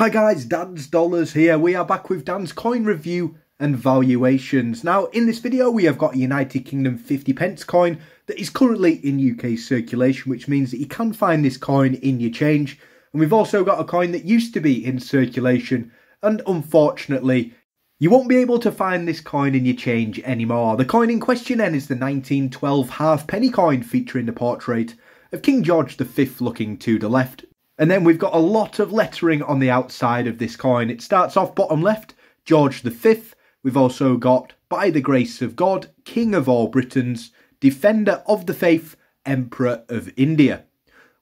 Hi guys, Dan's Dollars here. We are back with Dan's coin review and valuations. Now, in this video, we have got a United Kingdom 50 pence coin that is currently in UK circulation, which means that you can find this coin in your change. And we've also got a coin that used to be in circulation, and unfortunately, you won't be able to find this coin in your change anymore. The coin in question then is the 1912 halfpenny coin featuring the portrait of King George V looking to the left, and then we've got a lot of lettering on the outside of this coin. It starts off bottom left, George V. We've also got, by the grace of God, King of all Britons, Defender of the Faith, Emperor of India.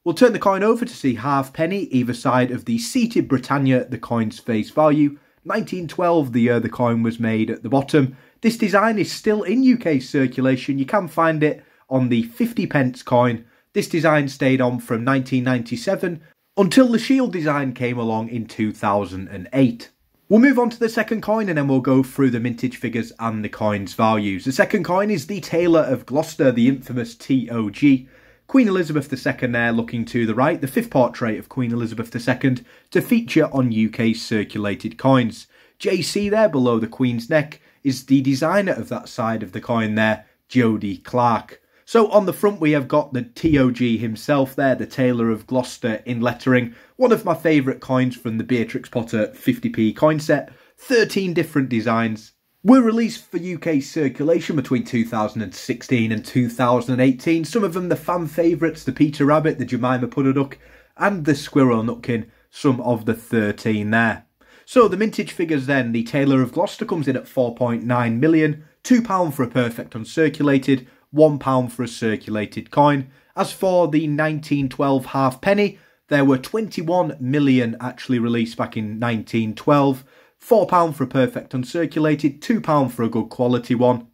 We'll turn the coin over to see halfpenny either side of the seated Britannia, the coin's face value. 1912, the year the coin was made at the bottom. This design is still in UK circulation. You can find it on the 50 pence coin. This design stayed on from 1997 until the shield design came along in 2008. We'll move on to the second coin and then we'll go through the mintage figures and the coin's values. The second coin is the Tailor of Gloucester, the infamous TOG. Queen Elizabeth II there looking to the right, the fifth portrait of Queen Elizabeth II to feature on UK circulated coins. JC there below the Queen's neck is the designer of that side of the coin there, Jodie Clark. So on the front we have got the TOG himself there, the Tailor of Gloucester in lettering. One of my favourite coins from the Beatrix Potter 50p coin set. 13 different designs. Were released for UK circulation between 2016 and 2018. Some of them the fan favourites, the Peter Rabbit, the Jemima Pudderduck and the Squirrel Nutkin, some of the 13 there. So the mintage figures then, the Tailor of Gloucester comes in at 4.9 million, £2 for a perfect uncirculated, £1 for a circulated coin. As for the 1912 halfpenny, there were 21 million actually released back in 1912. £4 for a perfect uncirculated, £2 for a good quality one.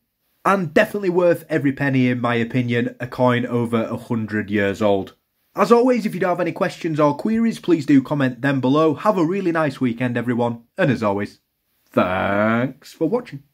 And definitely worth every penny in my opinion, a coin over 100 years old. As always, if you do have any questions or queries, please do comment them below. Have a really nice weekend, everyone. And as always, thanks for watching.